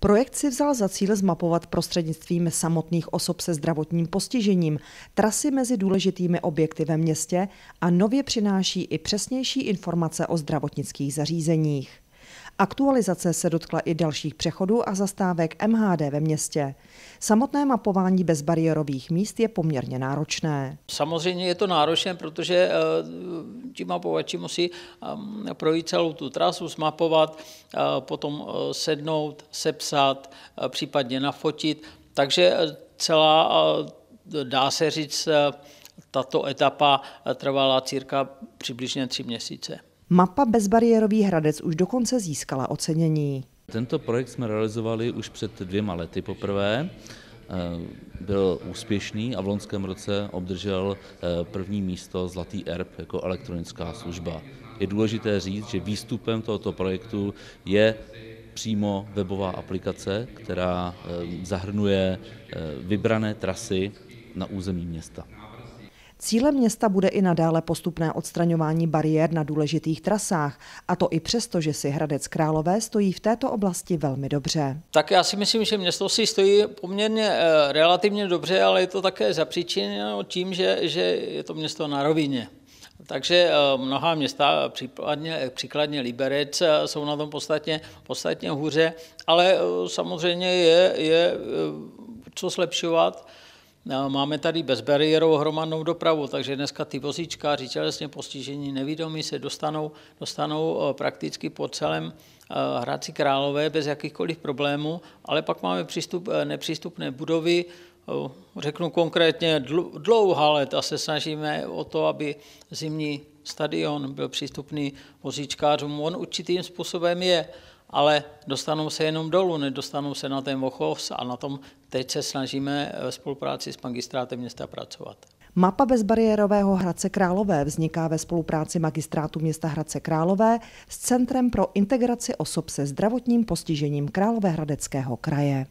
Projekt si vzal za cíl zmapovat prostřednictvím samotných osob se zdravotním postižením trasy mezi důležitými objekty ve městě a nově přináší i přesnější informace o zdravotnických zařízeních. Aktualizace se dotkla i dalších přechodů a zastávek MHD ve městě. Samotné mapování bezbariérových míst je poměrně náročné. Samozřejmě je to náročné, protože eh, ti mapovači musí eh, projít celou tu trasu, zmapovat, eh, potom sednout, sepsat, případně nafotit. Takže celá, dá se říct, tato etapa trvala cirka přibližně tři měsíce. Mapa Bezbariérový Hradec už dokonce získala ocenění. Tento projekt jsme realizovali už před dvěma lety poprvé. Eh, byl úspěšný a v loňském roce obdržel eh, první místo Zlatý erb jako elektronická služba. Je důležité říct, že výstupem tohoto projektu je přímo webová aplikace, která eh, zahrnuje vybrané trasy na území města. Cílem města bude i nadále postupné odstraňování bariér na důležitých trasách, a to i přesto, že si Hradec Králové stojí v této oblasti velmi dobře. Tak já si myslím, že město si stojí poměrně eh, relativně dobře, ale je to také zapříčiněno tím, že, že je to město na rovině. Takže eh, mnoha města, příkladně, příkladně Liberec, eh, jsou na tom podstatně, podstatně hůře, ale samozřejmě je, je co zlepšovat. Máme tady bezbariérovou hromadnou dopravu, takže dneska ty vozíčka, tělesně postižení nevědomí se dostanou, dostanou eh, prakticky po celém eh, Hradci Králové bez jakýchkoliv problémů, ale pak máme přístup, eh, nepřístupné budovy, řeknu konkrétně dlouhá léta se snažíme o to, aby zimní stadion byl přístupný vozíčkářům. On určitým způsobem je, ale dostanou se jenom dolů, nedostanou se na ten Vochovs a na tom teď se snažíme ve eh, spolupráci s magistrátem města pracovat. Mapa bezbariérového Hradce Králové vzniká ve spolupráci magistrátu města Hradce Králové s Centrem pro integraci osob se zdravotním postižením Královéhradeckého kraje.